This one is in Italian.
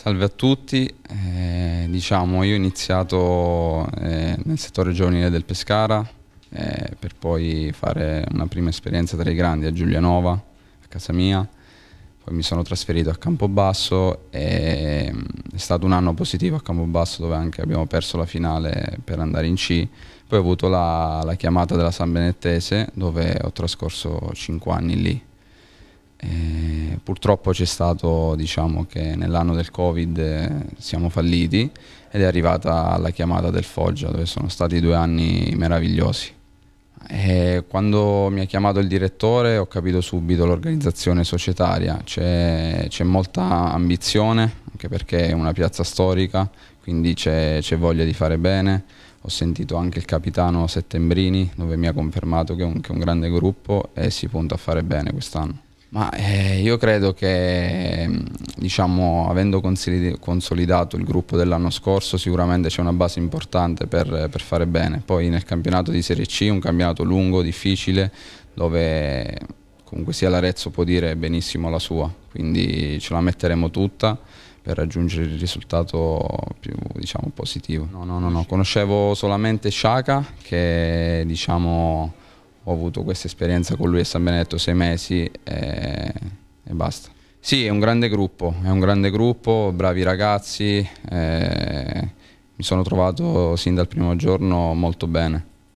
Salve a tutti, eh, diciamo io ho iniziato eh, nel settore giovanile del Pescara eh, per poi fare una prima esperienza tra i grandi a Giulianova, a casa mia, poi mi sono trasferito a Campobasso e mm, è stato un anno positivo a Campobasso dove anche abbiamo perso la finale per andare in C, poi ho avuto la, la chiamata della San Benettese dove ho trascorso 5 anni lì. Eh, Purtroppo c'è stato, diciamo che nell'anno del Covid eh, siamo falliti ed è arrivata la chiamata del Foggia dove sono stati due anni meravigliosi. E quando mi ha chiamato il direttore ho capito subito l'organizzazione societaria, c'è, molta ambizione, anche perché è una piazza storica, quindi c'è, voglia di fare bene. Ho sentito anche il capitano Settembrini dove mi ha confermato che è un, che è un grande gruppo e si punta a fare bene quest'anno. Ma eh, io credo che, mm, diciamo, avendo consolidato il gruppo dell'anno scorso, sicuramente c'è una base importante per, per fare bene. Poi nel campionato di Serie C, un campionato lungo, difficile, dove comunque sia l'Arezzo può dire benissimo la sua, quindi ce la metteremo tutta per raggiungere il risultato più diciamo, positivo. No, no, no, no, conoscevo solamente Sciaca che diciamo ho avuto questa esperienza con lui a San Benedetto sei mesi e, e basta. Sì, è un grande gruppo, è un grande gruppo, bravi ragazzi, eh, mi sono trovato sin dal primo giorno molto bene.